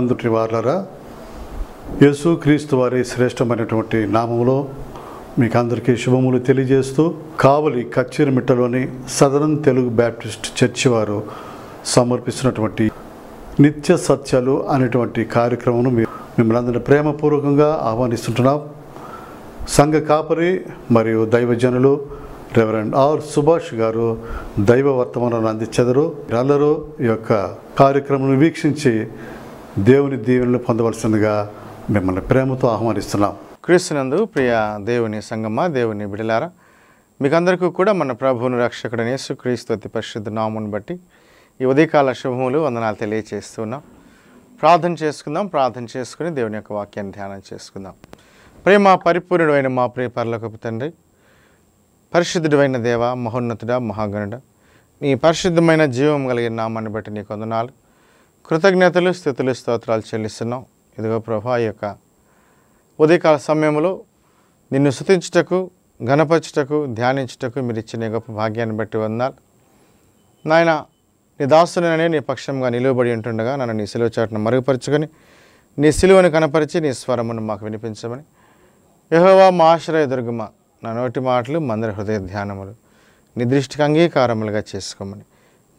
ప్రభునందుటి వార్లరా యేసు క్రీస్తు వారి శ్రేష్టమైనటువంటి నామంలో మీకు అందరికీ శుభములు తెలియజేస్తూ కావలి కచ్చిరిమిట్టలోని సదరన్ తెలుగు బ్యాప్టిస్ట్ చర్చి వారు సమర్పిస్తున్నటువంటి నిత్య సత్యాలు అనేటువంటి కార్యక్రమం మిమ్మల్ని అందరినీ ప్రేమపూర్వకంగా ఆహ్వానిస్తుంటున్నాం సంఘ కాపరి మరియు దైవజనులు రెవరెండ్ ఆర్ సుభాష్ గారు దైవ వర్తమానాన్ని అందించెదరు అల్లరు ఈ యొక్క కార్యక్రమం వీక్షించి దేవుని దీవెనలు పొందవలసిందిగా మిమ్మల్ని ప్రేమతో ఆహ్వానిస్తున్నాం క్రీస్తునందు ప్రియ దేవుని సంగమ్మ దేవుని బిడలారా మీకందరికీ కూడా మన ప్రభువును రక్షకుడనేసు క్రీస్తు అతి పరిశుద్ధ నామును బట్టి ఈ ఉదయకాల శుభములు వందనాలు తెలియచేస్తున్నాం ప్రార్థన చేసుకుందాం ప్రార్థన చేసుకుని దేవుని యొక్క వాక్యాన్ని ధ్యానం చేసుకుందాం ప్రేమ పరిపూర్ణుడైన మా ప్రియ పర్లకపు తండ్రి పరిశుద్ధుడైన దేవ మహోన్నతుడ మహాగణుడ నీ పరిశుద్ధమైన జీవం కలిగిన నామాన్ని బట్టి నీకు వందనాలు కృతజ్ఞతలు స్థితులు స్తోత్రాలు చెల్లిస్తున్నాం ఇదిగో ప్రభా యొక్క ఉదయకాల సమయంలో నిన్ను శుతించుటకు ఘనపరచుటకు ధ్యానించుటకు మీరు ఇచ్చిన గొప్ప భాగ్యాన్ని బట్టి వందాలు నాయన నీ దాసునే నీ పక్షంగా నిలువబడి ఉంటుండగా నన్ను నీ సిలువ చాటును మరుగుపరుచుకొని నీ సిలువను కనపరిచి నీ స్వరమును మాకు వినిపించమని యహోవా మా ఆశ్రయ దుర్గమ నా నోటి మాటలు మందర హృదయ ధ్యానములు నీ దృష్టికి అంగీకారములుగా చేసుకోమని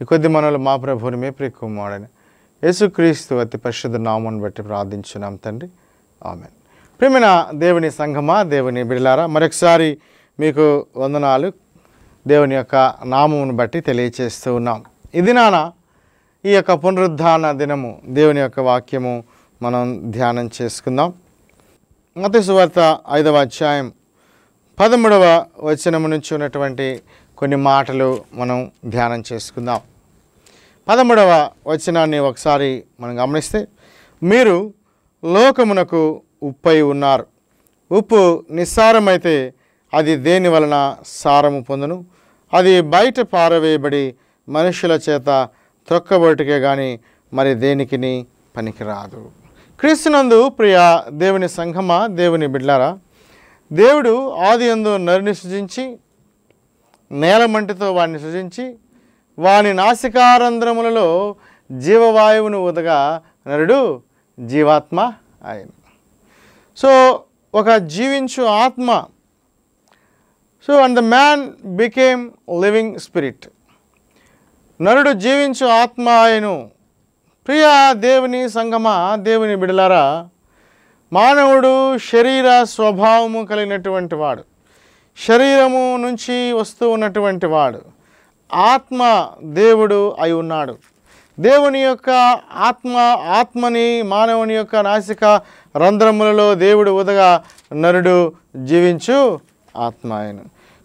ఈ కొద్ది మనలు మా ప్రభువుని మే మాడని యేసుక్రీస్తు అతి పరిశుద్ధ నామను బట్టి ప్రార్థించున్నాం తండ్రి ఆమె ప్రేమిన దేవుని సంఘమా దేవుని బిడలారా మరొకసారి మీకు వందనాలు దేవుని యొక్క నామమును బట్టి తెలియచేస్తూ ఉన్నాం ఇది నాన్న ఈ యొక్క పునరుద్ధాన దినము దేవుని యొక్క వాక్యము మనం ధ్యానం చేసుకుందాం మత సువార్త ఐదవ అధ్యాయం పదమూడవ వచనము నుంచి ఉన్నటువంటి కొన్ని మాటలు మనం ధ్యానం చేసుకుందాం పదమూడవ వచనాన్ని ఒకసారి మనం గమనిస్తే మీరు లోకమునకు ఉప్పై ఉన్నారు ఉప్పు నిస్సారమైతే అది దేని వలన సారము పొందును అది బయట పారవేయబడి మనుషుల చేత త్రొక్కబోటికే కానీ మరి దేనికిని పనికిరాదు క్రీస్తునందు ప్రియ దేవుని సంఘమా దేవుని బిడ్లారా దేవుడు ఆది ఎందు నరుని సృజించి నేలమంటితో వాడిని సృజించి వాని నాసికారంధ్రములలో జీవవాయువును ఉదగా నరుడు జీవాత్మ ఆయన సో ఒక జీవించు ఆత్మ so and the man became living spirit నరుడు జీవించు ఆత్మ ఆయను ప్రియ దేవుని సంగమ దేవుని బిడలారా మానవుడు శరీర స్వభావము కలిగినటువంటి వాడు శరీరము నుంచి వస్తూ ఉన్నటువంటి వాడు ఆత్మ దేవుడు అయి ఉన్నాడు దేవుని యొక్క ఆత్మ ఆత్మని మానవుని యొక్క నాసిక రంధ్రములలో దేవుడు ఉదగా నరుడు జీవించు ఆత్మ ఆయన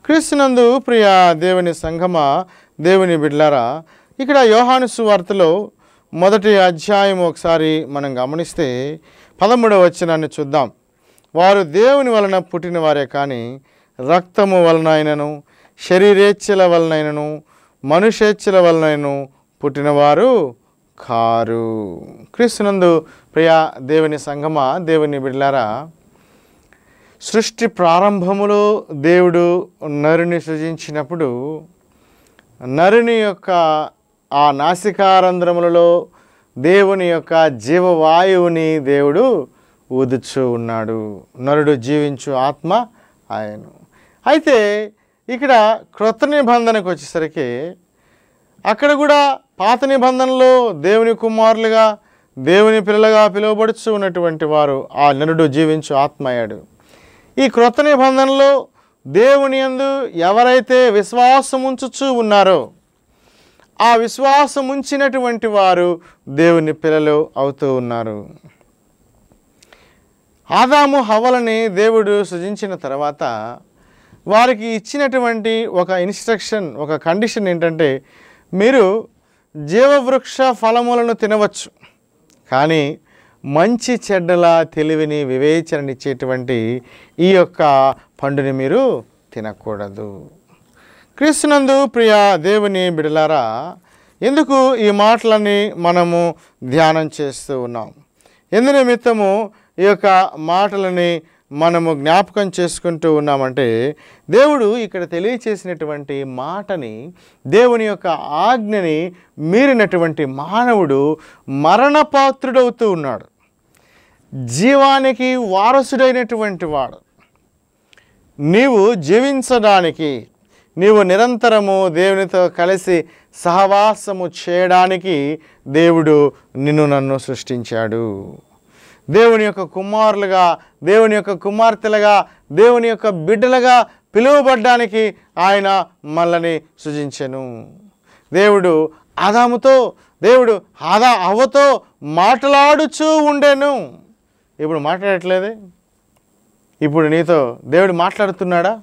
క్రీస్తునందు ప్రియ దేవుని సంగమ దేవుని బిడ్లారా ఇక్కడ యోహానుసు వార్తలో మొదటి అధ్యాయం ఒకసారి మనం గమనిస్తే పదమూడవ వచ్చినాన్ని చూద్దాం వారు దేవుని వలన పుట్టిన వారే కానీ రక్తము వలన అయినను శరీరేచ్ఛల వలనైనను మనుషేచ్ఛల వలనను పుట్టినవారు కారు క్రీస్తునందు ప్రియా దేవుని సంగమ దేవుని బిడ్లారా సృష్టి ప్రారంభములో దేవుడు నరుని సృజించినప్పుడు నరుని యొక్క ఆ నాసికారంధ్రములలో దేవుని యొక్క జీవవాయువుని దేవుడు ఊదుచు ఉన్నాడు నరుడు జీవించు ఆత్మ ఆయను అయితే ఇక్కడ క్రొత్త నిబంధనకు వచ్చేసరికి అక్కడ కూడా పాత నిబంధనలో దేవుని కుమారులుగా దేవుని పిల్లలుగా పిలువబడుచు ఉన్నటువంటి వారు ఆ నరుడు జీవించు ఆత్మ అయ్యాడు ఈ క్రొత్త నిబంధనలో దేవుని ఎందు ఎవరైతే విశ్వాసం ఉంచుచూ ఉన్నారో ఆ విశ్వాసం ఉంచినటువంటి వారు దేవుని పిల్లలు అవుతూ ఉన్నారు ఆదాము హవలని దేవుడు సృజించిన తర్వాత వారికి ఇచ్చినటువంటి ఒక ఇన్స్ట్రక్షన్ ఒక కండిషన్ ఏంటంటే మీరు జీవవృక్ష ఫలములను తినవచ్చు కానీ మంచి చెడ్డల తెలివిని వివేచననిచ్చేటువంటి ఈ యొక్క పండుని మీరు తినకూడదు క్రీస్తునందు ప్రియ దేవుని బిడలారా ఎందుకు ఈ మాటలని మనము ధ్యానం చేస్తూ ఉన్నాం ఎందు నిమిత్తము ఈ యొక్క మాటలని మనము జ్ఞాపకం చేసుకుంటూ ఉన్నామంటే దేవుడు ఇక్కడ తెలియచేసినటువంటి మాటని దేవుని యొక్క ఆజ్ఞని మీరినటువంటి మానవుడు మరణపాత్రుడవుతూ ఉన్నాడు జీవానికి వారసుడైనటువంటి వాడు నీవు జీవించడానికి నీవు నిరంతరము దేవునితో కలిసి సహవాసము చేయడానికి దేవుడు నిన్ను నన్ను సృష్టించాడు దేవుని యొక్క కుమారులుగా దేవుని యొక్క కుమార్తెలుగా దేవుని యొక్క బిడ్డలుగా పిలువబడ్డానికి ఆయన మనల్ని సృజించెను దేవుడు ఆదాముతో దేవుడు ఆదా అవ్వతో మాట్లాడుచూ ఉండేను ఇప్పుడు మాట్లాడట్లేదే ఇప్పుడు నీతో దేవుడు మాట్లాడుతున్నాడా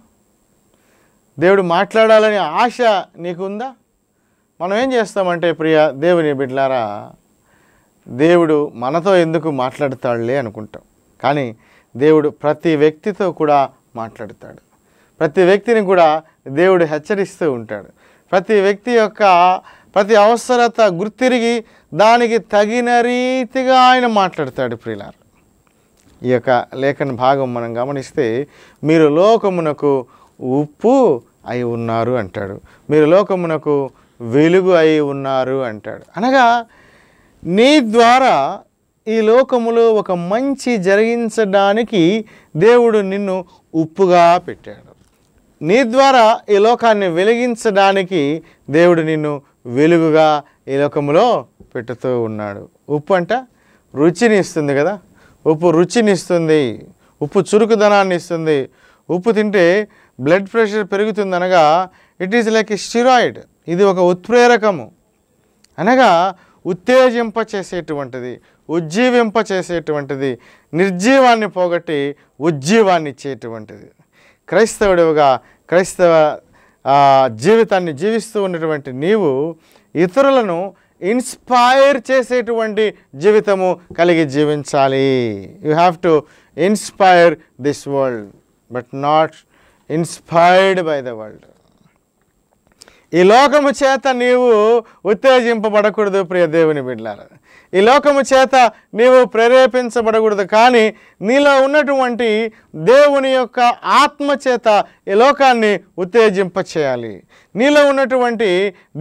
దేవుడు మాట్లాడాలని ఆశ నీకుందా మనం ఏం చేస్తామంటే ప్రియ దేవుని బిడ్లారా దేవుడు మనతో ఎందుకు మాట్లాడతాడులే అనుకుంటాం కానీ దేవుడు ప్రతి వ్యక్తితో కూడా మాట్లాడతాడు ప్రతి వ్యక్తిని కూడా దేవుడు హెచ్చరిస్తూ ఉంటాడు ప్రతి వ్యక్తి యొక్క ప్రతి అవసరత గుర్తిరిగి దానికి తగిన రీతిగా ఆయన మాట్లాడతాడు ప్రియులారు ఈ యొక్క లేఖన భాగం మనం గమనిస్తే మీరు లోకమునకు ఉప్పు అయి ఉన్నారు అంటాడు మీరు లోకమునకు వెలుగు అయి ఉన్నారు అంటాడు అనగా నీ ద్వారా ఈ లోకములో ఒక మంచి జరిగించడానికి దేవుడు నిన్ను ఉప్పుగా పెట్టాడు నీ ద్వారా ఈ లోకాన్ని వెలిగించడానికి దేవుడు నిన్ను వెలుగుగా ఈ లోకములో పెట్టుతూ ఉన్నాడు ఉప్పు అంట రుచినిస్తుంది కదా ఉప్పు రుచినిస్తుంది ఉప్పు చురుకుదనాన్ని ఇస్తుంది ఉప్పు తింటే బ్లడ్ ప్రెషర్ పెరుగుతుంది అనగా it is like a steroid ఇది ఒక ఉత్ప్రేరకము అనగా ఉత్తేజింపచేసేటువంటిది ఉజ్జీవింపచేసేటువంటిది నిర్జీవాన్ని పోగొట్టి ఉజ్జీవాన్ని ఇచ్చేటువంటిది క్రైస్తవుడుగా క్రైస్తవ జీవితాన్ని జీవిస్తూ ఉన్నటువంటి నీవు ఇతరులను ఇన్స్పైర్ చేసేటువంటి జీవితము కలిగి జీవించాలి you have to inspire this world but not inspired by the world ఈ లోకము చేత నీవు ఉత్తేజింపబడకూడదు ప్రియ దేవుని బిడ్డారు ఈ లోకము చేత నీవు ప్రేరేపించబడకూడదు కానీ నీలో ఉన్నటువంటి దేవుని యొక్క ఆత్మ చేత ఈ లోకాన్ని ఉత్తేజింప చేయాలి నీలో ఉన్నటువంటి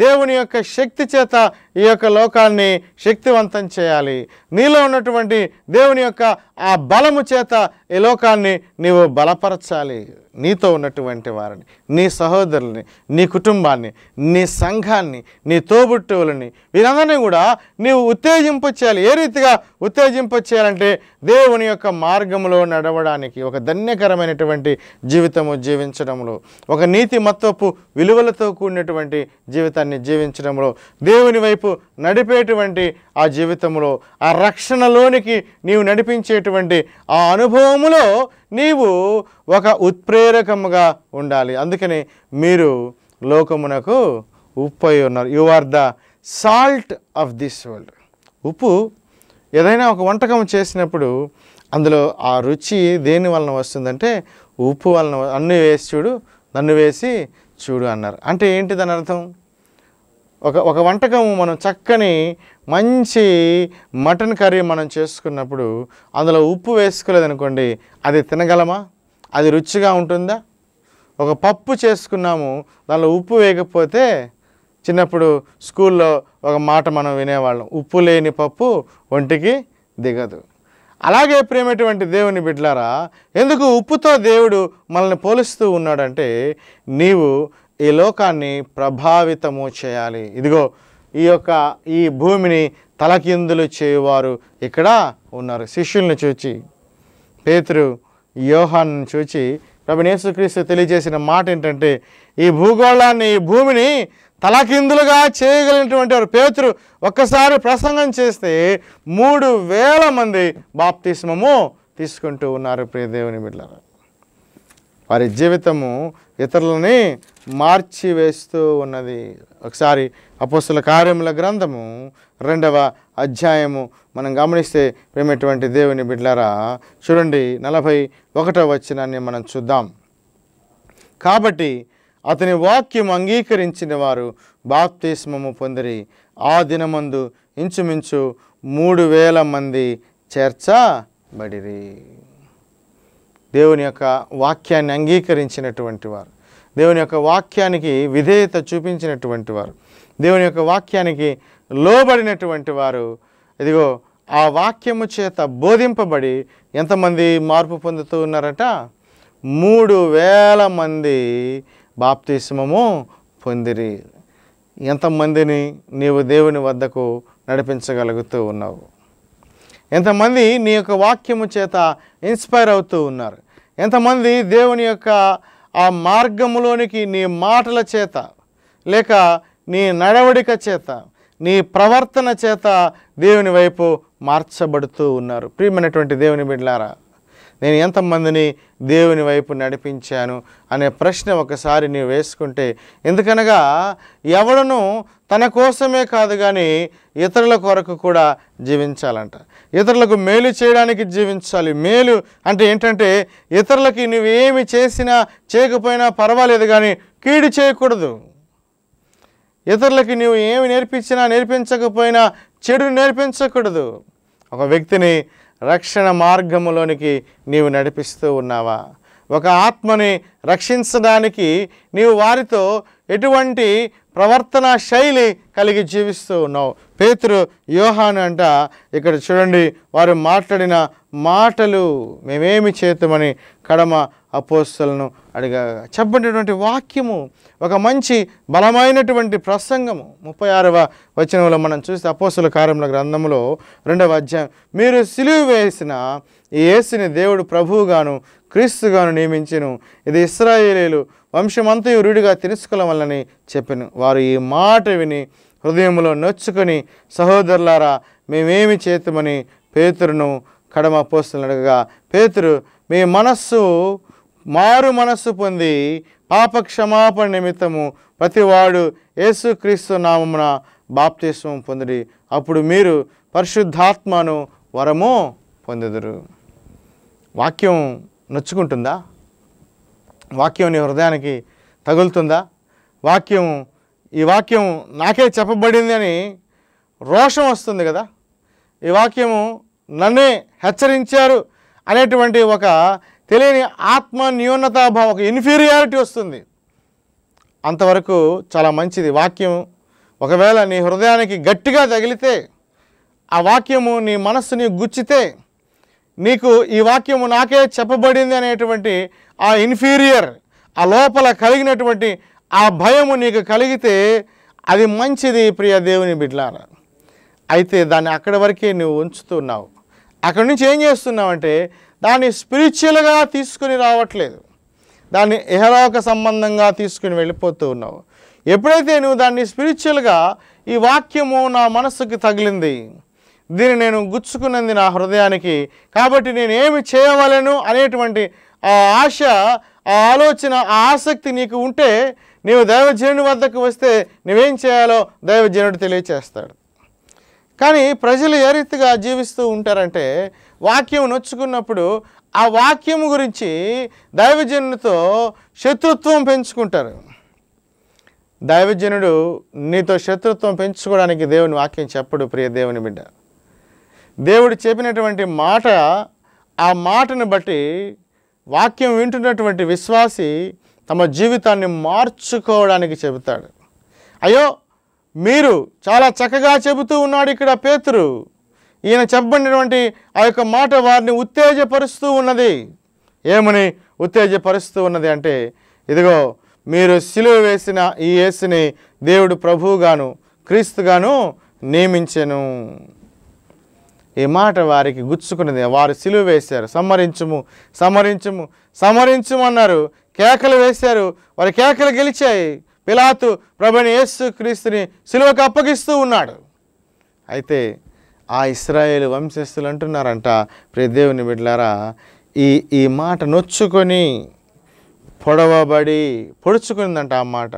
దేవుని యొక్క శక్తి చేత ఈ యొక్క లోకాన్ని శక్తివంతం చేయాలి నీలో ఉన్నటువంటి దేవుని యొక్క ఆ బలము చేత ఈ లోకాన్ని నీవు బలపరచాలి నీతో ఉన్నటువంటి వారిని నీ సహోదరుల్ని నీ కుటుంబాన్ని నీ సంఘాన్ని నీ తోబుట్టువులని వీరందరినీ కూడా నీవు ఉత్తేజింపు చేయాలి ఏ రీతిగా ఉత్తేజింపు చేయాలంటే దేవుని యొక్క మార్గంలో నడవడానికి ఒక ధన్యకరమైనటువంటి జీవితము జీవించడంలో ఒక నీతి మత్వపు విలువలతో ఆశతో కూడినటువంటి జీవితాన్ని జీవించడంలో దేవుని వైపు నడిపేటువంటి ఆ జీవితంలో ఆ రక్షణలోనికి నీవు నడిపించేటువంటి ఆ అనుభవములో నీవు ఒక ఉత్ప్రేరకముగా ఉండాలి అందుకని మీరు లోకమునకు ఉప్పు అయి ఉన్నారు you are the salt of this world ఉప్పు ఏదైనా ఒక వంటకం చేసినప్పుడు అందులో ఆ రుచి దేని వలన వస్తుందంటే ఉప్పు వలన అన్ను వేసి చూడు నన్ను వేసి చూడు అన్నారు అంటే ఏంటి దాని అర్థం ఒక ఒక వంటకం మనం చక్కని మంచి మటన్ కర్రీ మనం చేసుకున్నప్పుడు అందులో ఉప్పు వేసుకోలేదనుకోండి అది తినగలమా అది రుచిగా ఉంటుందా ఒక పప్పు చేసుకున్నాము దానిలో ఉప్పు వేయకపోతే చిన్నప్పుడు స్కూల్లో ఒక మాట మనం వినేవాళ్ళం ఉప్పు లేని పప్పు ఒంటికి దిగదు అలాగే ప్రేమటువంటి దేవుని బిడ్లారా ఎందుకు ఉప్పుతో దేవుడు మనల్ని పోలుస్తూ ఉన్నాడంటే నీవు ఈ లోకాన్ని ప్రభావితము చేయాలి ఇదిగో ఈ యొక్క ఈ భూమిని తలకిందులు చేయువారు ఇక్కడ ఉన్నారు శిష్యుల్ని చూచి పేతురు యోహాన్ని చూచి ప్రభు నేసుక్రీస్తు తెలియజేసిన మాట ఏంటంటే ఈ భూగోళాన్ని ఈ భూమిని తలకిందులుగా చేయగలిగినటువంటి వారు పేతురు ఒక్కసారి ప్రసంగం చేస్తే మూడు వేల మంది బాప్తిస్మము తీసుకుంటూ ఉన్నారు ప్రియదేవుని బిడ్డలారా వారి జీవితము ఇతరులని మార్చివేస్తూ ఉన్నది ఒకసారి అపోస్తుల కార్యముల గ్రంథము రెండవ అధ్యాయము మనం గమనిస్తే మేమటువంటి దేవుని బిడ్లారా చూడండి నలభై ఒకటో వచ్చినాన్ని మనం చూద్దాం కాబట్టి అతని వాక్యం అంగీకరించిన వారు బాప్తిస్మము పొందిరి ఆ దినమందు ఇంచుమించు మూడు వేల మంది చేర్చబడిరి దేవుని యొక్క వాక్యాన్ని అంగీకరించినటువంటి వారు దేవుని యొక్క వాక్యానికి విధేయత చూపించినటువంటి వారు దేవుని యొక్క వాక్యానికి లోబడినటువంటి వారు ఇదిగో ఆ వాక్యము చేత బోధింపబడి ఎంతమంది మార్పు పొందుతూ ఉన్నారట మూడు వేల మంది బాప్తీసమము పొందిరి ఎంతమందిని నీవు దేవుని వద్దకు నడిపించగలుగుతూ ఉన్నావు ఎంతమంది నీ యొక్క వాక్యము చేత ఇన్స్పైర్ అవుతూ ఉన్నారు ఎంతమంది దేవుని యొక్క ఆ మార్గములోనికి నీ మాటల చేత లేక నీ నడవడిక చేత నీ ప్రవర్తన చేత దేవుని వైపు మార్చబడుతూ ఉన్నారు ప్రియమైనటువంటి దేవుని బిడ్లారా నేను ఎంతమందిని దేవుని వైపు నడిపించాను అనే ప్రశ్న ఒకసారి నీవు వేసుకుంటే ఎందుకనగా ఎవడను తన కోసమే కాదు కానీ ఇతరుల కొరకు కూడా జీవించాలంట ఇతరులకు మేలు చేయడానికి జీవించాలి మేలు అంటే ఏంటంటే ఇతరులకి నువ్వేమి చేసినా చేయకపోయినా పర్వాలేదు కానీ కీడు చేయకూడదు ఇతరులకి నువ్వు ఏమి నేర్పించినా నేర్పించకపోయినా చెడు నేర్పించకూడదు ఒక వ్యక్తిని రక్షణ మార్గములోనికి నీవు నడిపిస్తూ ఉన్నావా ఒక ఆత్మని రక్షించడానికి నీవు వారితో ఎటువంటి ప్రవర్తన శైలి కలిగి జీవిస్తూ ఉన్నావు పేతురు యోహాను అంట ఇక్కడ చూడండి వారు మాట్లాడిన మాటలు మేమేమి చేతమని కడమ అపోస్తలను అడిగా చెప్పినటువంటి వాక్యము ఒక మంచి బలమైనటువంటి ప్రసంగము ముప్పై ఆరవ వచనంలో మనం చూస్తే అపోస్తుల కార్యముల గ్రంథంలో రెండవ అధ్యాయం మీరు సిలువు వేసిన ఈ యేసుని దేవుడు ప్రభువుగాను క్రీస్తుగాను నియమించను ఇది ఇస్రాయేలీలు వంశమంతయు యురుడిగా తెలుసుకోవాలని చెప్పాను వారు ఈ మాట విని హృదయంలో నొచ్చుకొని సహోదరులారా మేమేమి చేతమని పేతురును కడమ పోస్తున్నగా పేతురు మీ మనస్సు మారు మనస్సు పొంది పాప క్షమాపణ నిమిత్తము ప్రతివాడు యేసుక్రీస్తు నామమున బాప్తీస్వం పొందిడి అప్పుడు మీరు పరిశుద్ధాత్మను వరము పొందుదురు వాక్యం నొచ్చుకుంటుందా వాక్యం నీ హృదయానికి తగులుతుందా వాక్యం ఈ వాక్యం నాకే చెప్పబడింది అని రోషం వస్తుంది కదా ఈ వాక్యము నన్నే హెచ్చరించారు అనేటువంటి ఒక తెలియని ఆత్మ న్యూనతాభావం ఒక ఇన్ఫీరియారిటీ వస్తుంది అంతవరకు చాలా మంచిది వాక్యం ఒకవేళ నీ హృదయానికి గట్టిగా తగిలితే ఆ వాక్యము నీ మనస్సుని గుచ్చితే నీకు ఈ వాక్యము నాకే చెప్పబడింది అనేటువంటి ఆ ఇన్ఫీరియర్ ఆ లోపల కలిగినటువంటి ఆ భయము నీకు కలిగితే అది మంచిది ప్రియ దేవుని బిడ్లారా అయితే దాన్ని అక్కడి వరకే నువ్వు ఉంచుతున్నావు అక్కడి నుంచి ఏం చేస్తున్నావంటే దాన్ని స్పిరిచువల్గా తీసుకుని రావట్లేదు దాన్ని ఇహలోక సంబంధంగా తీసుకుని వెళ్ళిపోతూ ఉన్నావు ఎప్పుడైతే నువ్వు దాన్ని స్పిరిచువల్గా ఈ వాక్యము నా మనసుకు తగిలింది దీన్ని నేను గుచ్చుకున్నది నా హృదయానికి కాబట్టి నేను ఏమి చేయవలను అనేటువంటి ఆ ఆశ ఆ ఆలోచన ఆ ఆసక్తి నీకు ఉంటే నీవు దైవజనుడి వద్దకు వస్తే నువ్వేం చేయాలో దైవజనుడు తెలియచేస్తాడు కానీ ప్రజలు ఏ రీతిగా జీవిస్తూ ఉంటారంటే వాక్యం నొచ్చుకున్నప్పుడు ఆ వాక్యం గురించి దైవజనుడితో శత్రుత్వం పెంచుకుంటారు దైవజనుడు నీతో శత్రుత్వం పెంచుకోవడానికి దేవుని వాక్యం చెప్పడు ప్రియ దేవుని బిడ్డ దేవుడు చెప్పినటువంటి మాట ఆ మాటను బట్టి వాక్యం వింటున్నటువంటి విశ్వాసి తమ జీవితాన్ని మార్చుకోవడానికి చెబుతాడు అయ్యో మీరు చాలా చక్కగా చెబుతూ ఉన్నాడు ఇక్కడ పేతురు ఈయన చెప్పబడినటువంటి ఆ యొక్క మాట వారిని ఉత్తేజపరుస్తూ ఉన్నది ఏమని ఉత్తేజపరుస్తూ ఉన్నది అంటే ఇదిగో మీరు సిలువ వేసిన ఈ యేసుని దేవుడు ప్రభువుగాను క్రీస్తుగాను నియమించెను ఈ మాట వారికి గుచ్చుకున్నది వారు సిలువ వేశారు సమరించుము సమరించుము సమరించుము అన్నారు కేకలు వేశారు వారి కేకలు గెలిచాయి పిలాతు ప్రభుని యేసు క్రీస్తుని సిలువకు అప్పగిస్తూ ఉన్నాడు అయితే ఆ ఇస్రాయేల్ వంశస్థులు అంటున్నారంట దేవుని బిడ్లారా ఈ ఈ మాట నొచ్చుకొని పొడవబడి పొడుచుకుందంట ఆ మాట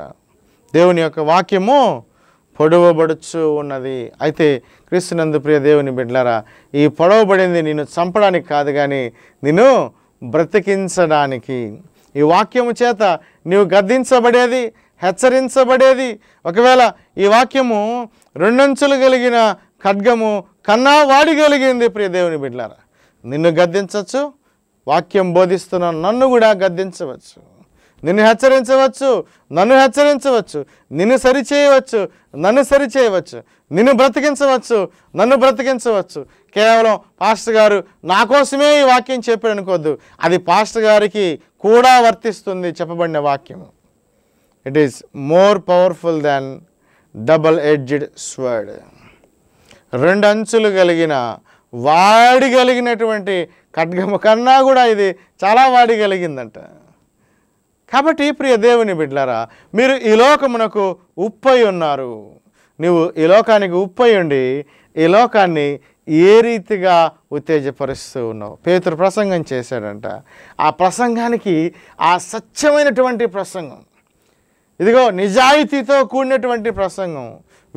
దేవుని యొక్క వాక్యము పొడవబడుచు ఉన్నది అయితే క్రీస్తునందు ప్రియ దేవుని బిడ్లారా ఈ పొడవబడింది నేను చంపడానికి కాదు కానీ నేను బ్రతికించడానికి ఈ వాక్యము చేత నీవు గద్దించబడేది హెచ్చరించబడేది ఒకవేళ ఈ వాక్యము రెండంచులు కలిగిన ఖడ్గము కన్నా వాడి కలిగింది ప్రియ దేవుని బిడ్డలారా నిన్ను గద్దించవచ్చు వాక్యం బోధిస్తున్న నన్ను కూడా గద్దించవచ్చు నిన్ను హెచ్చరించవచ్చు నన్ను హెచ్చరించవచ్చు నిన్ను సరిచేయవచ్చు నన్ను సరిచేయవచ్చు నిన్ను బ్రతికించవచ్చు నన్ను బ్రతికించవచ్చు కేవలం పాస్టర్ గారు నా కోసమే ఈ వాక్యం చెప్పాడు అనుకోద్దు అది పాస్టర్ గారికి కూడా వర్తిస్తుంది చెప్పబడిన వాక్యము it is more powerful than double edged sword రెండు అంచులు కలిగిన వాడి కలిగినటువంటి ఖడ్గము కన్నా కూడా ఇది చాలా వాడి కలిగిందంట కాబట్టి ప్రియ దేవుని బిడ్లారా మీరు ఈ లోకమునకు ఉప్పై ఉన్నారు నువ్వు ఈ లోకానికి ఉప్పై ఉండి ఈ లోకాన్ని ఏ రీతిగా ఉత్తేజపరుస్తూ ఉన్నావు పేతురు ప్రసంగం చేశాడంట ఆ ప్రసంగానికి ఆ సత్యమైనటువంటి ప్రసంగం ఇదిగో నిజాయితీతో కూడినటువంటి ప్రసంగం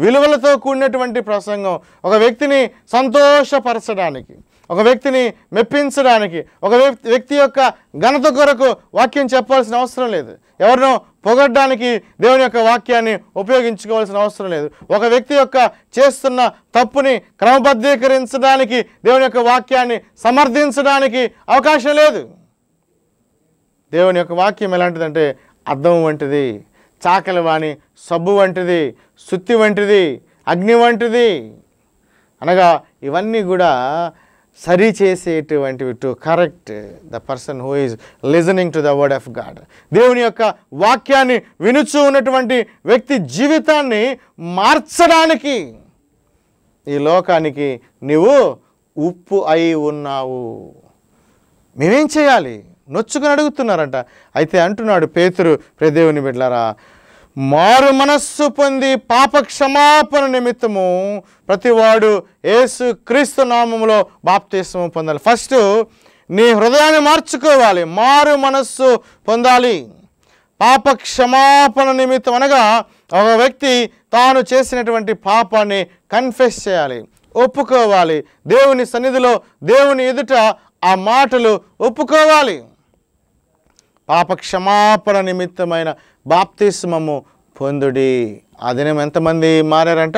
విలువలతో కూడినటువంటి ప్రసంగం ఒక వ్యక్తిని సంతోషపరచడానికి ఒక వ్యక్తిని మెప్పించడానికి ఒక వ్యక్తి యొక్క ఘనత కొరకు వాక్యం చెప్పాల్సిన అవసరం లేదు ఎవరినో పొగడ్డానికి దేవుని యొక్క వాక్యాన్ని ఉపయోగించుకోవాల్సిన అవసరం లేదు ఒక వ్యక్తి యొక్క చేస్తున్న తప్పుని క్రమబద్ధీకరించడానికి దేవుని యొక్క వాక్యాన్ని సమర్థించడానికి అవకాశం లేదు దేవుని యొక్క వాక్యం ఎలాంటిదంటే అద్దం వంటిది చాకలి వాణి సబ్బు వంటిది సుత్తి వంటిది అగ్ని వంటిది అనగా ఇవన్నీ కూడా సరి చేసేటువంటివి to correct the person who is listening to the word of God దేవుని యొక్క వాక్యాన్ని వినుచూ ఉన్నటువంటి వ్యక్తి జీవితాన్ని మార్చడానికి ఈ లోకానికి నువ్వు ఉప్పు అయి ఉన్నావు మేమేం చేయాలి నొచ్చుకుని అడుగుతున్నారంట అయితే అంటున్నాడు పేతురు ప్రదేవుని బిడ్లరా మారు మనస్సు పొంది పాప క్షమాపణ నిమిత్తము ప్రతివాడు ఏసు క్రీస్తు నామములో బాప్తీసము పొందాలి ఫస్ట్ నీ హృదయాన్ని మార్చుకోవాలి మారు మనస్సు పొందాలి పాప క్షమాపణ నిమిత్తం అనగా ఒక వ్యక్తి తాను చేసినటువంటి పాపాన్ని కన్ఫెస్ చేయాలి ఒప్పుకోవాలి దేవుని సన్నిధిలో దేవుని ఎదుట ఆ మాటలు ఒప్పుకోవాలి పాపక్షమాపణ నిమిత్తమైన బాప్తిస్మము పొందుడి ఆ దినం ఎంతమంది మారారంట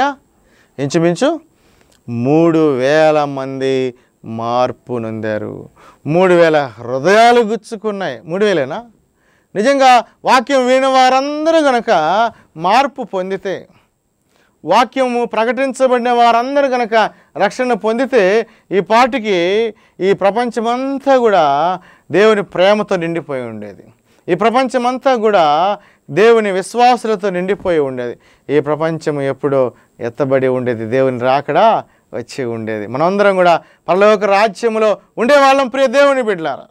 ఇంచుమించు మూడు వేల మంది మార్పు నొందారు మూడు వేల హృదయాలు గుచ్చుకున్నాయి మూడు వేలేనా నిజంగా వాక్యం విన వారందరూ గనక మార్పు పొందితే వాక్యము ప్రకటించబడిన వారందరూ గనక రక్షణ పొందితే ఈ పాటికి ఈ ప్రపంచమంతా కూడా దేవుని ప్రేమతో నిండిపోయి ఉండేది ఈ ప్రపంచమంతా కూడా దేవుని విశ్వాసులతో నిండిపోయి ఉండేది ఈ ప్రపంచం ఎప్పుడో ఎత్తబడి ఉండేది దేవుని రాకడా వచ్చి ఉండేది మనందరం కూడా పరలోక రాజ్యంలో ఉండేవాళ్ళం ప్రియ దేవుని బిడ్లారా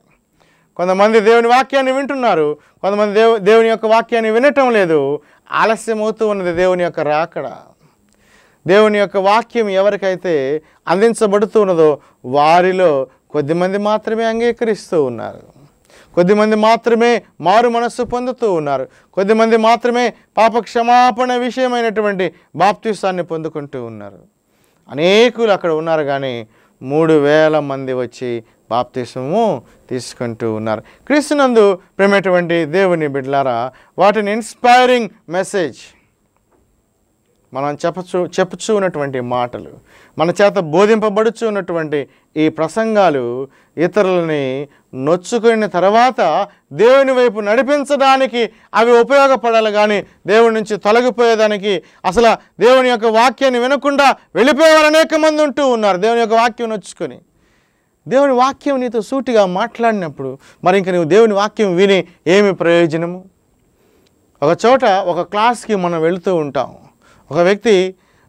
కొంతమంది దేవుని వాక్యాన్ని వింటున్నారు కొంతమంది దేవు దేవుని యొక్క వాక్యాన్ని వినటం లేదు ఆలస్యం అవుతూ ఉన్నది దేవుని యొక్క రాకడా దేవుని యొక్క వాక్యం ఎవరికైతే అందించబడుతున్నదో వారిలో కొద్దిమంది మాత్రమే అంగీకరిస్తూ ఉన్నారు కొద్దిమంది మాత్రమే మారు మనస్సు పొందుతూ ఉన్నారు కొద్దిమంది మాత్రమే పాప క్షమాపణ విషయమైనటువంటి బాప్తిస్తాన్ని పొందుకుంటూ ఉన్నారు అనేకులు అక్కడ ఉన్నారు కానీ మూడు వేల మంది వచ్చి బాప్తిసము తీసుకుంటూ ఉన్నారు క్రీస్తునందు ప్రేమటువంటి దేవుని బిడ్లారా వాటిని ఇన్స్పైరింగ్ మెసేజ్ మనం చెప్పచ్చు చెప్పచ్చు ఉన్నటువంటి మాటలు మన చేత బోధింపబడుచు ఉన్నటువంటి ఈ ప్రసంగాలు ఇతరులని నొచ్చుకున్న తర్వాత దేవుని వైపు నడిపించడానికి అవి ఉపయోగపడాలి కానీ దేవుడి నుంచి తొలగిపోయేదానికి అసలు దేవుని యొక్క వాక్యాన్ని వినకుండా వెళ్ళిపోయేవారు అనేక మంది ఉంటూ ఉన్నారు దేవుని యొక్క వాక్యం నొచ్చుకొని దేవుని వాక్యం నీతో సూటిగా మాట్లాడినప్పుడు మరి ఇంక నువ్వు దేవుని వాక్యం విని ఏమి ప్రయోజనము ఒక చోట ఒక క్లాస్కి మనం వెళుతూ ఉంటాము ఒక వ్యక్తి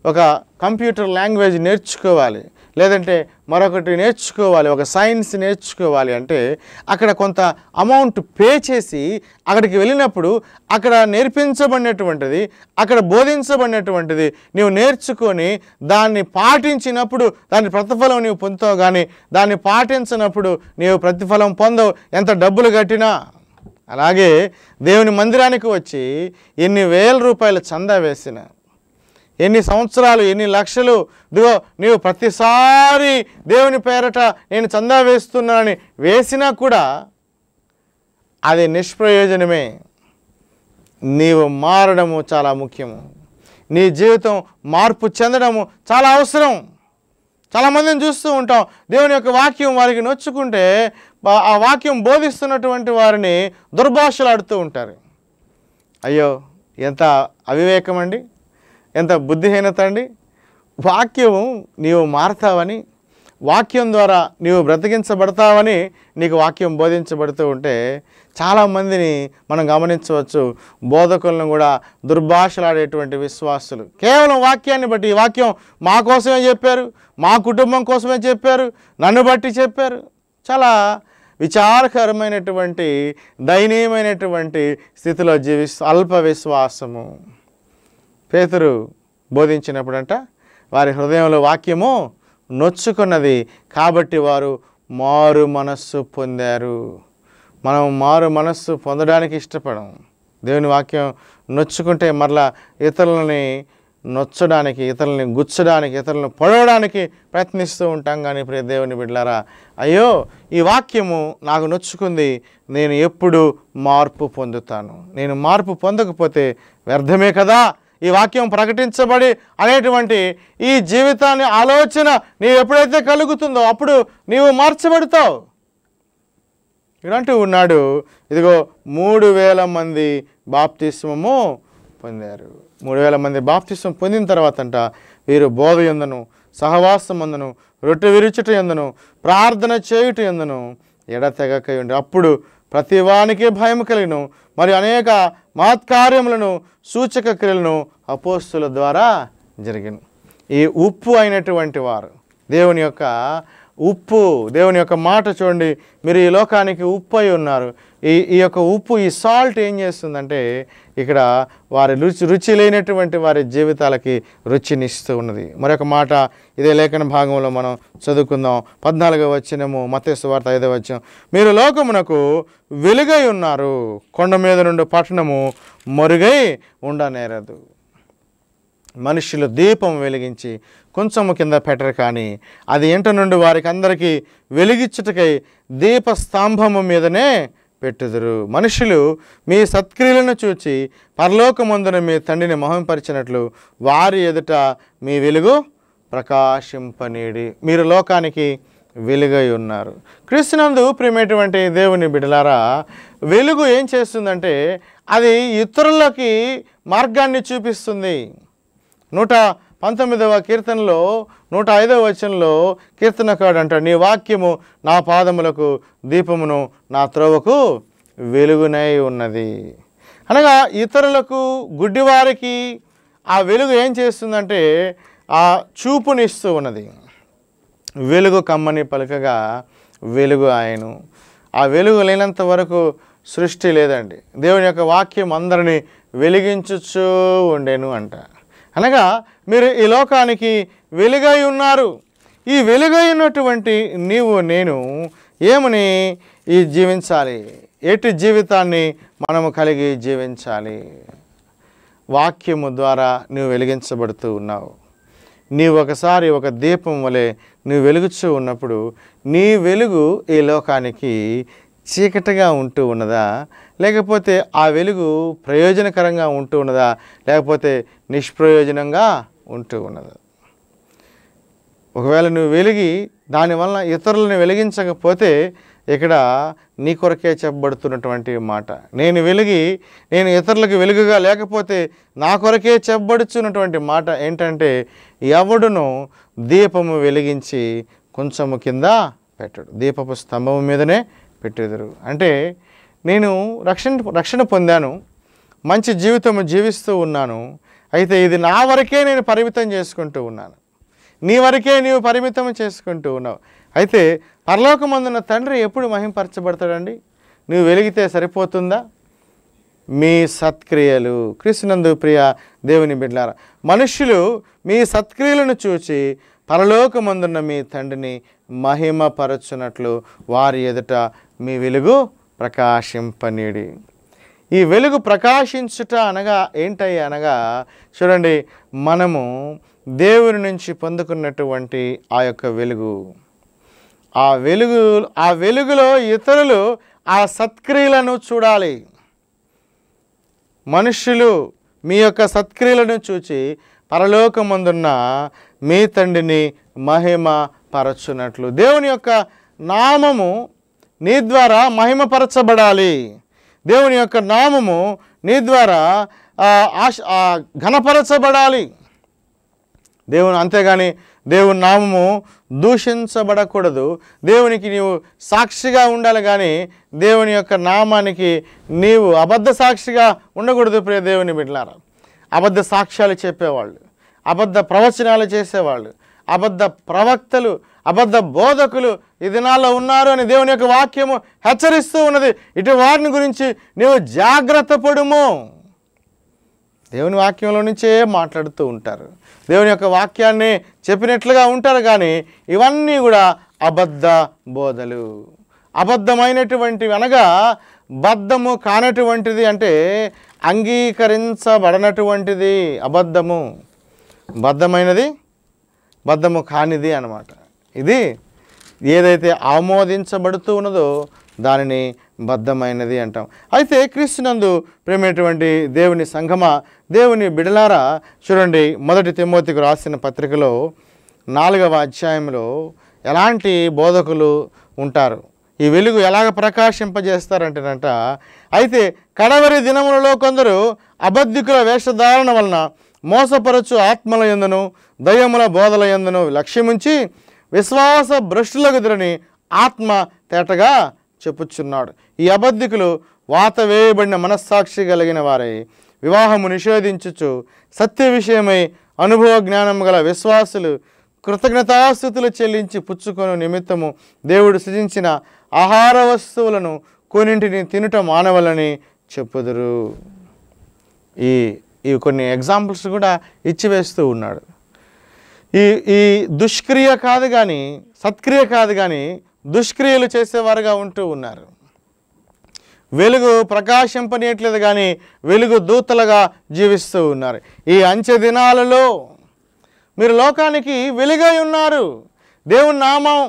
ఒక కంప్యూటర్ లాంగ్వేజ్ నేర్చుకోవాలి లేదంటే మరొకటి నేర్చుకోవాలి ఒక సైన్స్ నేర్చుకోవాలి అంటే అక్కడ కొంత అమౌంట్ పే చేసి అక్కడికి వెళ్ళినప్పుడు అక్కడ నేర్పించబడినటువంటిది అక్కడ బోధించబడినటువంటిది నీవు నేర్చుకొని దాన్ని పాటించినప్పుడు దాని ప్రతిఫలం నీవు పొందుతావు కానీ దాన్ని పాటించినప్పుడు నీవు ప్రతిఫలం పొందవు ఎంత డబ్బులు కట్టినా అలాగే దేవుని మందిరానికి వచ్చి ఎన్ని వేల రూపాయలు చందా వేసినా ఎన్ని సంవత్సరాలు ఎన్ని లక్షలు ఇదిగో నీవు ప్రతిసారి దేవుని పేరట నేను చందా వేస్తున్నానని వేసినా కూడా అది నిష్ప్రయోజనమే నీవు మారడము చాలా ముఖ్యము నీ జీవితం మార్పు చెందడము చాలా అవసరం చాలామందిని చూస్తూ ఉంటాం దేవుని యొక్క వాక్యం వారికి నొచ్చుకుంటే ఆ వాక్యం బోధిస్తున్నటువంటి వారిని దుర్భాషలాడుతూ ఉంటారు అయ్యో ఎంత అవివేకం అండి ఎంత బుద్ధిహీనత అండి వాక్యము నీవు మారతావని వాక్యం ద్వారా నీవు బ్రతికించబడతావని నీకు వాక్యం బోధించబడుతూ ఉంటే చాలామందిని మనం గమనించవచ్చు బోధకులను కూడా దుర్భాషలాడేటువంటి విశ్వాసులు కేవలం వాక్యాన్ని బట్టి ఈ వాక్యం మా కోసమే చెప్పారు మా కుటుంబం కోసమే చెప్పారు నన్ను బట్టి చెప్పారు చాలా విచారకరమైనటువంటి దయనీయమైనటువంటి స్థితిలో జీవిస్తూ అల్ప విశ్వాసము పేతురు బోధించినప్పుడంట వారి హృదయంలో వాక్యము నొచ్చుకున్నది కాబట్టి వారు మారు మనస్సు పొందారు మనం మారు మనస్సు పొందడానికి ఇష్టపడం దేవుని వాక్యం నొచ్చుకుంటే మరలా ఇతరులని నొచ్చడానికి ఇతరులని గుచ్చడానికి ఇతరులను పొడవడానికి ప్రయత్నిస్తూ ఉంటాం కానీ ప్రియ దేవుని బిడ్డలారా అయ్యో ఈ వాక్యము నాకు నొచ్చుకుంది నేను ఎప్పుడు మార్పు పొందుతాను నేను మార్పు పొందకపోతే వ్యర్థమే కదా ఈ వాక్యం ప్రకటించబడి అనేటువంటి ఈ జీవితాన్ని ఆలోచన నీ ఎప్పుడైతే కలుగుతుందో అప్పుడు నీవు మార్చబడతావు ఇలాంటి ఉన్నాడు ఇదిగో మూడు వేల మంది బాప్తిస్మము పొందారు మూడు వేల మంది బాప్తిస్వం పొందిన తర్వాత అంట వీరు బోధ ఎందును సహవాసం ఎందును రొట్టె విరుచుట ఎందును ప్రార్థన చేయుట ఎందును ఎడతెగక ఉండి అప్పుడు ప్రతివానికి భయం కలిగిన మరియు అనేక మహత్కార్యములను సూచక క్రియలను అపోస్తుల ద్వారా జరిగిన ఈ ఉప్పు అయినటువంటి వారు దేవుని యొక్క ఉప్పు దేవుని యొక్క మాట చూడండి మీరు ఈ లోకానికి ఉప్పు అయి ఉన్నారు ఈ ఈ యొక్క ఉప్పు ఈ సాల్ట్ ఏం చేస్తుందంటే ఇక్కడ వారి రుచి రుచి లేనటువంటి వారి జీవితాలకి రుచినిస్తూ ఉన్నది మరొక మాట ఇదే లేఖన భాగంలో మనం చదువుకుందాం పద్నాలుగో వచ్చినము మతేశ్వ వార్త ఐదో వచ్చిన మీరు లోకమునకు వెలుగై ఉన్నారు కొండ మీద నుండి పట్టణము మరుగై ఉండనేరదు మనుషులు దీపం వెలిగించి కొంచెము కింద పెట్టరు కానీ అది ఇంట నుండి వారికి అందరికీ వెలిగించుటకై దీపస్తంభము మీదనే పెట్టుదురు మనుషులు మీ సత్క్రియలను చూచి పరలోకమందున మీ తండ్రిని మొహంపరిచినట్లు వారి ఎదుట మీ వెలుగు ప్రకాశింపనీడి మీరు లోకానికి వెలుగై ఉన్నారు క్రీస్తునందు ప్రియమైనటువంటి దేవుని బిడలారా వెలుగు ఏం చేస్తుందంటే అది ఇతరులకి మార్గాన్ని చూపిస్తుంది నూట పంతొమ్మిదవ కీర్తనలో నూట ఐదవ వచనంలో కీర్తనకాడు అంటాడు నీ వాక్యము నా పాదములకు దీపమును నా త్రోవకు వెలుగునై ఉన్నది అనగా ఇతరులకు గుడ్డివారికి ఆ వెలుగు ఏం చేస్తుందంటే ఆ చూపునిస్తూ ఉన్నది వెలుగు కమ్మని పలకగా వెలుగు ఆయను ఆ వెలుగు లేనంత వరకు సృష్టి లేదండి దేవుని యొక్క వాక్యం అందరినీ వెలిగించుచూ ఉండేను అంట అనగా మీరు ఈ లోకానికి వెలుగై ఉన్నారు ఈ వెలుగైనటువంటి నీవు నేను ఏమని ఈ జీవించాలి ఎటు జీవితాన్ని మనము కలిగి జీవించాలి వాక్యము ద్వారా నువ్వు వెలిగించబడుతూ ఉన్నావు నీవు ఒకసారి ఒక దీపం వలె నువ్వు వెలుగుచూ ఉన్నప్పుడు నీ వెలుగు ఈ లోకానికి చీకటిగా ఉంటూ ఉన్నదా లేకపోతే ఆ వెలుగు ప్రయోజనకరంగా ఉంటూ ఉన్నదా లేకపోతే నిష్ప్రయోజనంగా ఉంటూ ఉన్నదా ఒకవేళ నువ్వు వెలిగి దానివల్ల ఇతరులను వెలిగించకపోతే ఇక్కడ నీ కొరకే చెప్పబడుతున్నటువంటి మాట నేను వెలిగి నేను ఇతరులకు వెలుగుగా లేకపోతే నా కొరకే చెప్పబడుచున్నటువంటి మాట ఏంటంటే ఎవడును దీపము వెలిగించి కొంచెము కింద పెట్టడు దీపపు స్తంభం మీదనే పెట్టేదరు అంటే నేను రక్షణ రక్షణ పొందాను మంచి జీవితం జీవిస్తూ ఉన్నాను అయితే ఇది నా వరకే నేను పరిమితం చేసుకుంటూ ఉన్నాను నీ వరకే నీవు పరిమితం చేసుకుంటూ ఉన్నావు అయితే పరలోకమందున్న తండ్రి ఎప్పుడు మహింపరచబడతాడండి నువ్వు వెలిగితే సరిపోతుందా మీ సత్క్రియలు కృష్ణందు ప్రియ దేవుని బిడ్డారా మనుష్యులు మీ సత్క్రియలను చూచి పరలోకమందున్న మీ తండ్రిని మహిమపరచునట్లు వారి ఎదుట మీ వెలుగు ప్రకాశింపనీడి ఈ వెలుగు ప్రకాశించుట అనగా ఏంటయ్య అనగా చూడండి మనము దేవుని నుంచి పొందుకున్నటువంటి ఆ యొక్క వెలుగు ఆ వెలుగు ఆ వెలుగులో ఇతరులు ఆ సత్క్రియలను చూడాలి మనుషులు మీ యొక్క సత్క్రియలను చూచి పరలోకమందున్న మీ తండ్రిని మహిమ పరచునట్లు దేవుని యొక్క నామము నీ ద్వారా మహిమపరచబడాలి దేవుని యొక్క నామము నీ ద్వారా ఆశ ఘనపరచబడాలి దేవుని అంతేగాని దేవుని నామము దూషించబడకూడదు దేవునికి నీవు సాక్షిగా ఉండాలి కానీ దేవుని యొక్క నామానికి నీవు అబద్ధ సాక్షిగా ఉండకూడదు ప్రియ దేవుని బిడ్డలారా అబద్ధ సాక్ష్యాలు చెప్పేవాళ్ళు అబద్ధ ప్రవచనాలు చేసేవాళ్ళు అబద్ధ ప్రవక్తలు అబద్ధ బోధకులు ఈ దినాల్లో ఉన్నారు అని దేవుని యొక్క వాక్యము హెచ్చరిస్తూ ఉన్నది ఇటు వారిని గురించి నీవు జాగ్రత్త పడుము దేవుని వాక్యంలో నుంచే మాట్లాడుతూ ఉంటారు దేవుని యొక్క వాక్యాన్ని చెప్పినట్లుగా ఉంటారు కానీ ఇవన్నీ కూడా అబద్ధ బోధలు అబద్ధమైనటువంటివి అనగా బద్ధము కానటువంటిది అంటే అంగీకరించబడినటువంటిది అబద్ధము బద్ధమైనది బద్ధము కానిది అనమాట ఇది ఏదైతే ఆమోదించబడుతూ ఉన్నదో దానిని బద్ధమైనది అంటాం అయితే క్రీస్తునందు ప్రేమైనటువంటి దేవుని సంఘమ దేవుని బిడలారా చూడండి మొదటి తిమ్మోతికి రాసిన పత్రికలో నాలుగవ అధ్యాయంలో ఎలాంటి బోధకులు ఉంటారు ఈ వెలుగు ఎలాగ ప్రకాశింపజేస్తారంటేనంట అయితే కడవరి దినములలో కొందరు అబద్ధికుల వేషధారణ వలన మోసపరచు ఆత్మల ఎందును దయ్యముల బోధల ఎందును లక్ష్యముంచి విశ్వాస భ్రష్టులకు తిరని ఆత్మ తేటగా చెప్పుచున్నాడు ఈ అబద్ధికులు వాత వేయబడిన మనస్సాక్షి కలిగిన వారై వివాహము నిషేధించుచు సత్య విషయమై అనుభవ జ్ఞానం గల విశ్వాసులు కృతజ్ఞతాస్థితులు చెల్లించి పుచ్చుకొని నిమిత్తము దేవుడు సృజించిన ఆహార వస్తువులను కొన్నింటిని తినటం మానవలని చెప్పుదురు ఈ ఇవి కొన్ని ఎగ్జాంపుల్స్ కూడా ఇచ్చివేస్తూ ఉన్నాడు ఈ ఈ దుష్క్రియ కాదు కానీ సత్క్రియ కాదు కానీ దుష్క్రియలు చేసేవారుగా ఉంటూ ఉన్నారు వెలుగు ప్రకాశింపనీయట్లేదు కానీ వెలుగు దూతలుగా జీవిస్తూ ఉన్నారు ఈ అంచె దినాలలో మీరు లోకానికి వెలుగై ఉన్నారు దేవుని నామం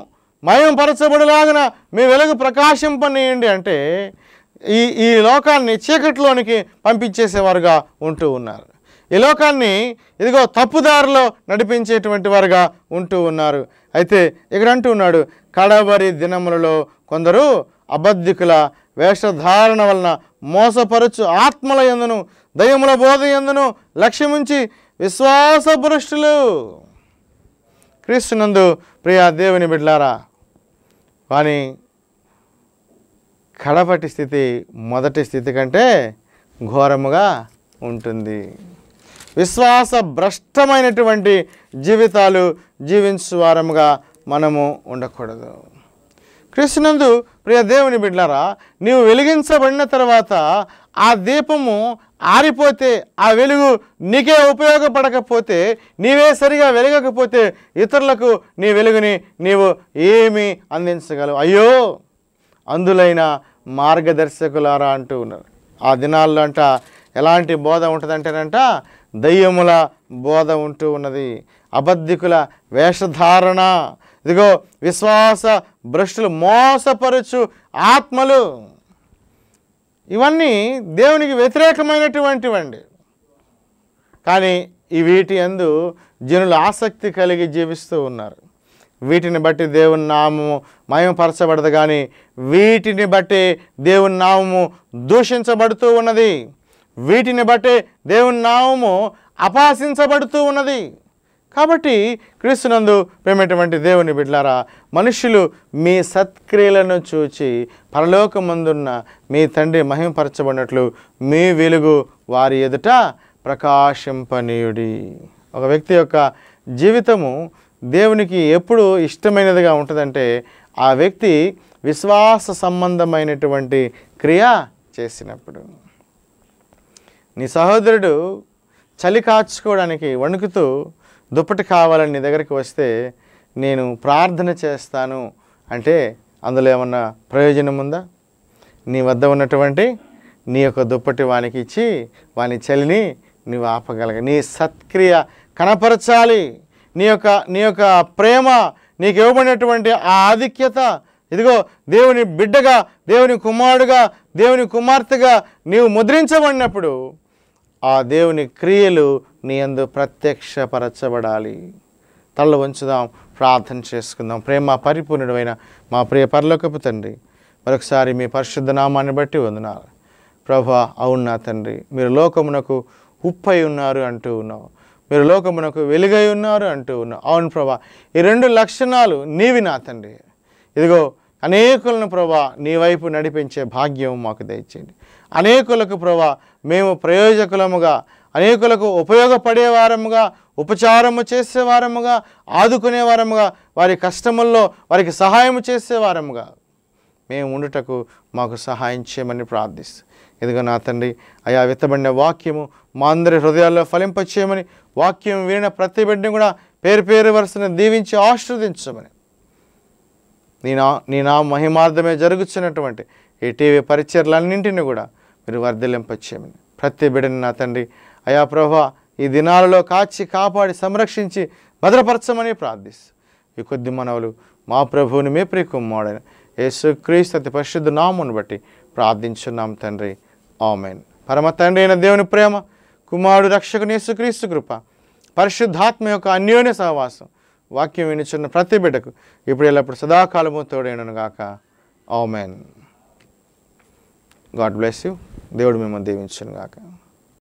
మయం పరచబడిలాగిన మీ వెలుగు ప్రకాశింపనీయండి అంటే ఈ ఈ లోకాన్ని చీకటిలోనికి పంపించేసేవారుగా ఉంటూ ఉన్నారు ఈ లోకాన్ని ఇదిగో తప్పుదారిలో నడిపించేటువంటి వారుగా ఉంటూ ఉన్నారు అయితే ఇక్కడ అంటూ ఉన్నాడు కడవరి దినములలో కొందరు అబద్ధికుల వేషధారణ వలన మోసపరచు ఆత్మల ఎందును దయముల బోధ ఎందును లక్ష్యముంచి విశ్వాసభ్రష్టులు క్రీస్తునందు ప్రియా దేవుని బిడ్లారా కానీ కడపటి స్థితి మొదటి స్థితి కంటే ఘోరముగా ఉంటుంది విశ్వాస భ్రష్టమైనటువంటి జీవితాలు జీవించువారముగా మనము ఉండకూడదు కృష్ణందు ప్రియ దేవుని బిడ్డారా నీవు వెలిగించబడిన తర్వాత ఆ దీపము ఆరిపోతే ఆ వెలుగు నీకే ఉపయోగపడకపోతే నీవే సరిగా వెలగకపోతే ఇతరులకు నీ వెలుగుని నీవు ఏమి అందించగలవు అయ్యో అందులైన మార్గదర్శకులారా అంటూ ఉన్నారు ఆ దినాల్లో అంట ఎలాంటి బోధ ఉంటుందంటేనంట దయ్యముల బోధ ఉంటూ ఉన్నది అబద్ధికుల వేషధారణ ఇదిగో విశ్వాస భ్రష్టులు మోసపరచు ఆత్మలు ఇవన్నీ దేవునికి వ్యతిరేకమైనటువంటివండి కానీ ఈ వీటి అందు జనులు ఆసక్తి కలిగి జీవిస్తూ ఉన్నారు వీటిని బట్టి దేవుని నామము మయంపరచబడదు కానీ వీటిని బట్టి దేవుని నామము దూషించబడుతూ ఉన్నది వీటిని బట్టి దేవుని నామము అపాసించబడుతూ ఉన్నది కాబట్టి క్రీస్తునందు ప్రేమటువంటి దేవుని బిడ్డారా మనుషులు మీ సత్క్రియలను చూచి పరలోకమందున్న మీ తండ్రి మహిమపరచబడినట్లు మీ వెలుగు వారి ఎదుట ప్రకాశింపనీయుడి ఒక వ్యక్తి యొక్క జీవితము దేవునికి ఎప్పుడు ఇష్టమైనదిగా ఉంటుందంటే ఆ వ్యక్తి విశ్వాస సంబంధమైనటువంటి క్రియ చేసినప్పుడు నీ సహోదరుడు చలి కాచుకోవడానికి వణుకుతూ దుప్పటి కావాలని నీ దగ్గరికి వస్తే నేను ప్రార్థన చేస్తాను అంటే అందులో ఏమన్నా ప్రయోజనం ఉందా నీ వద్ద ఉన్నటువంటి నీ యొక్క దుప్పటి వానికి ఇచ్చి వాని చలిని నువ్వు ఆపగలగ నీ సత్క్రియ కనపరచాలి నీ యొక్క నీ యొక్క ప్రేమ నీకు ఇవ్వబడినటువంటి ఆ ఆధిక్యత ఇదిగో దేవుని బిడ్డగా దేవుని కుమారుడుగా దేవుని కుమార్తెగా నీవు ముద్రించబడినప్పుడు ఆ దేవుని క్రియలు నీ అందు ప్రత్యక్షపరచబడాలి తల్ల ఉంచుదాం ప్రార్థన చేసుకుందాం ప్రేమ పరిపూర్ణుడమైన మా ప్రియ పరలోకపు తండ్రి మరొకసారి మీ పరిశుద్ధ నామాన్ని బట్టి వందనాలు ప్రభా అవునా తండ్రి మీరు లోకమునకు ఉప్పై ఉన్నారు అంటూ ఉన్నావు మీరు లోకమునకు వెలుగై ఉన్నారు అంటూ ఉన్న అవును ప్రభా ఈ రెండు లక్షణాలు నీవి నా తండ్రి ఇదిగో అనేకులను ప్రభా నీ వైపు నడిపించే భాగ్యం మాకు దయచేయండి అనేకులకు ప్రభా మేము ప్రయోజకులముగా అనేకులకు ఉపయోగపడేవారముగా ఉపచారము చేసేవారముగా ఆదుకునేవారముగా వారి కష్టముల్లో వారికి సహాయం చేసేవారముగా మేము ఉండుటకు మాకు సహాయం చేయమని ప్రార్థిస్తూ ఇదిగో నా తండ్రి అయా విత్తబడిన వాక్యము మా అందరి హృదయాల్లో ఫలింపచేయమని వాక్యం వినిన ప్రతి బిడ్డను కూడా పేరు పేరు వరుసను దీవించి ఆశ్రవదించమని నీ నా నీ నా మహిమార్థమే జరుగుతున్నటువంటి ఈ టీవీ పరిచర్లన్నింటినీ కూడా మీరు వర్ధలింపచేయమని ప్రతి బిడ్డని నా తండ్రి అయా ప్రభా ఈ దినాలలో కాచి కాపాడి సంరక్షించి భద్రపరచమని ప్రార్థిస్తూ ఈ కొద్ది మనవులు మా ప్రభువుని మే ప్రియకుమాడని యేసుక్రీస్తు అతి పరిశుద్ధ నామును బట్టి ప్రార్థించున్నాం తండ్రి ఆమెన్ పరమ తండ్రి అయిన దేవుని ప్రేమ కుమారుడు రక్షకుని యేసుక్రీస్తు కృప పరిశుద్ధాత్మ యొక్క అన్యోన్య సహవాసం వాక్యం వినిచున్న ప్రతి బిడ్డకు ఇప్పుడు ఎల్లప్పుడు సదాకాలము తోడైనను గాక ఆమెన్ గాడ్ బ్లెస్ యూ దేవుడు మిమ్మల్ని దీవించను గాక